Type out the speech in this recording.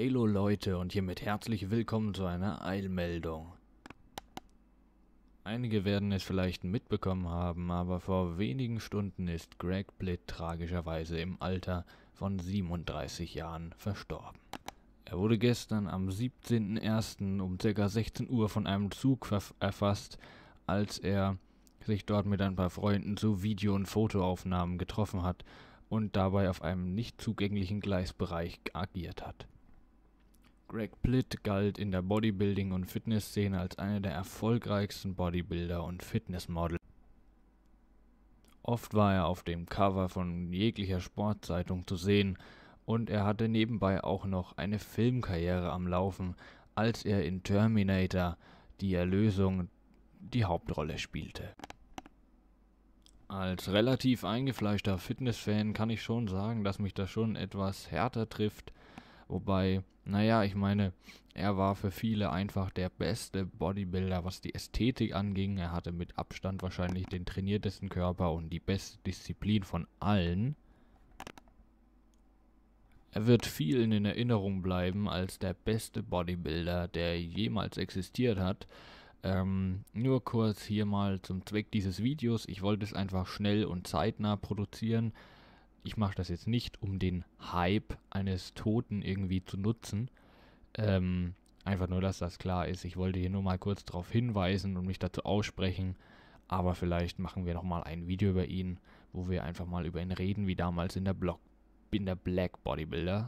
Hallo Leute und hiermit herzlich willkommen zu einer Eilmeldung. Einige werden es vielleicht mitbekommen haben, aber vor wenigen Stunden ist Greg Blitt tragischerweise im Alter von 37 Jahren verstorben. Er wurde gestern am 17.01. um ca. 16 Uhr von einem Zug erfasst, als er sich dort mit ein paar Freunden zu Video- und Fotoaufnahmen getroffen hat und dabei auf einem nicht zugänglichen Gleisbereich agiert hat. Greg Plitt galt in der Bodybuilding- und Fitnessszene als einer der erfolgreichsten Bodybuilder und Fitnessmodel. Oft war er auf dem Cover von jeglicher Sportzeitung zu sehen und er hatte nebenbei auch noch eine Filmkarriere am Laufen, als er in Terminator die Erlösung die Hauptrolle spielte. Als relativ eingefleischter Fitnessfan kann ich schon sagen, dass mich das schon etwas härter trifft, Wobei, naja, ich meine, er war für viele einfach der beste Bodybuilder, was die Ästhetik anging. Er hatte mit Abstand wahrscheinlich den trainiertesten Körper und die beste Disziplin von allen. Er wird vielen in Erinnerung bleiben als der beste Bodybuilder, der jemals existiert hat. Ähm, nur kurz hier mal zum Zweck dieses Videos. Ich wollte es einfach schnell und zeitnah produzieren ich mache das jetzt nicht, um den Hype eines Toten irgendwie zu nutzen. Ähm, einfach nur, dass das klar ist. Ich wollte hier nur mal kurz darauf hinweisen und mich dazu aussprechen. Aber vielleicht machen wir nochmal ein Video über ihn, wo wir einfach mal über ihn reden, wie damals in der Blog, in der Black Bodybuilder.